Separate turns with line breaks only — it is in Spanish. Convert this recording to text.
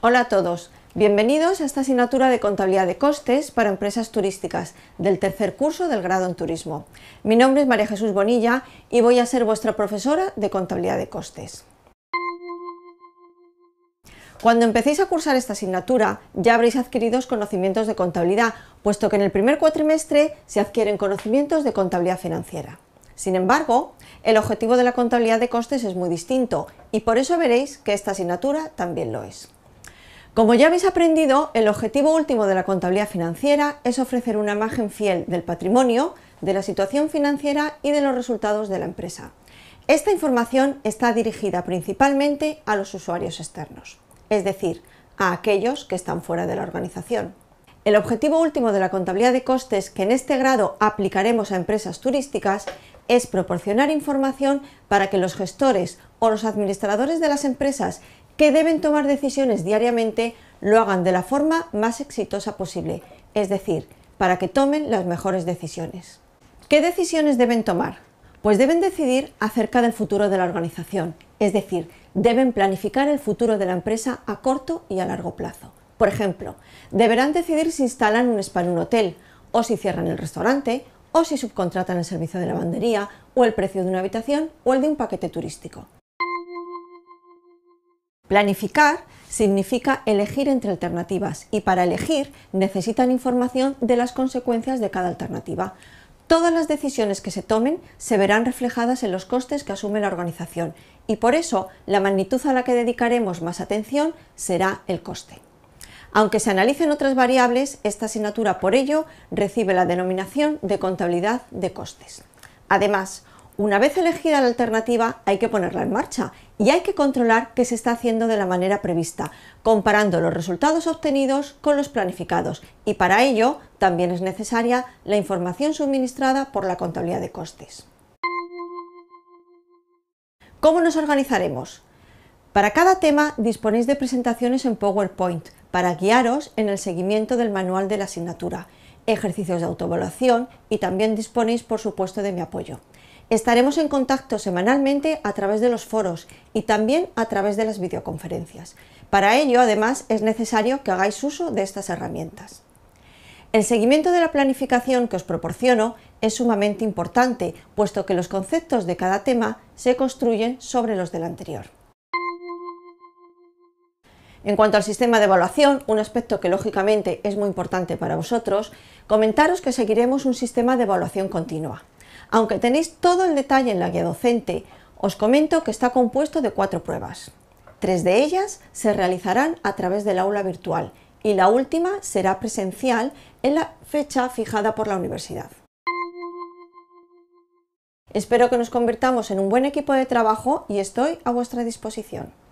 Hola a todos, bienvenidos a esta asignatura de Contabilidad de Costes para Empresas Turísticas del tercer curso del grado en Turismo. Mi nombre es María Jesús Bonilla y voy a ser vuestra profesora de Contabilidad de Costes. Cuando empecéis a cursar esta asignatura ya habréis adquirido conocimientos de contabilidad, puesto que en el primer cuatrimestre se adquieren conocimientos de contabilidad financiera. Sin embargo, el objetivo de la contabilidad de costes es muy distinto y por eso veréis que esta asignatura también lo es. Como ya habéis aprendido, el objetivo último de la contabilidad financiera es ofrecer una imagen fiel del patrimonio, de la situación financiera y de los resultados de la empresa. Esta información está dirigida principalmente a los usuarios externos, es decir, a aquellos que están fuera de la organización. El objetivo último de la contabilidad de costes que en este grado aplicaremos a empresas turísticas es proporcionar información para que los gestores o los administradores de las empresas que deben tomar decisiones diariamente, lo hagan de la forma más exitosa posible, es decir, para que tomen las mejores decisiones. ¿Qué decisiones deben tomar? Pues deben decidir acerca del futuro de la organización, es decir, deben planificar el futuro de la empresa a corto y a largo plazo. Por ejemplo, deberán decidir si instalan un spa en un hotel, o si cierran el restaurante, o si subcontratan el servicio de lavandería, o el precio de una habitación, o el de un paquete turístico. Planificar significa elegir entre alternativas y para elegir necesitan información de las consecuencias de cada alternativa. Todas las decisiones que se tomen se verán reflejadas en los costes que asume la organización y por eso la magnitud a la que dedicaremos más atención será el coste. Aunque se analicen otras variables, esta asignatura por ello recibe la denominación de contabilidad de costes. Además, una vez elegida la alternativa, hay que ponerla en marcha y hay que controlar que se está haciendo de la manera prevista, comparando los resultados obtenidos con los planificados. Y para ello también es necesaria la información suministrada por la contabilidad de costes. ¿Cómo nos organizaremos? Para cada tema disponéis de presentaciones en PowerPoint para guiaros en el seguimiento del manual de la asignatura, ejercicios de autoevaluación y también disponéis, por supuesto, de mi apoyo. Estaremos en contacto semanalmente a través de los foros y también a través de las videoconferencias. Para ello, además, es necesario que hagáis uso de estas herramientas. El seguimiento de la planificación que os proporciono es sumamente importante, puesto que los conceptos de cada tema se construyen sobre los del anterior. En cuanto al sistema de evaluación, un aspecto que lógicamente es muy importante para vosotros, comentaros que seguiremos un sistema de evaluación continua. Aunque tenéis todo el detalle en la guía docente, os comento que está compuesto de cuatro pruebas. Tres de ellas se realizarán a través del aula virtual y la última será presencial en la fecha fijada por la universidad. Espero que nos convirtamos en un buen equipo de trabajo y estoy a vuestra disposición.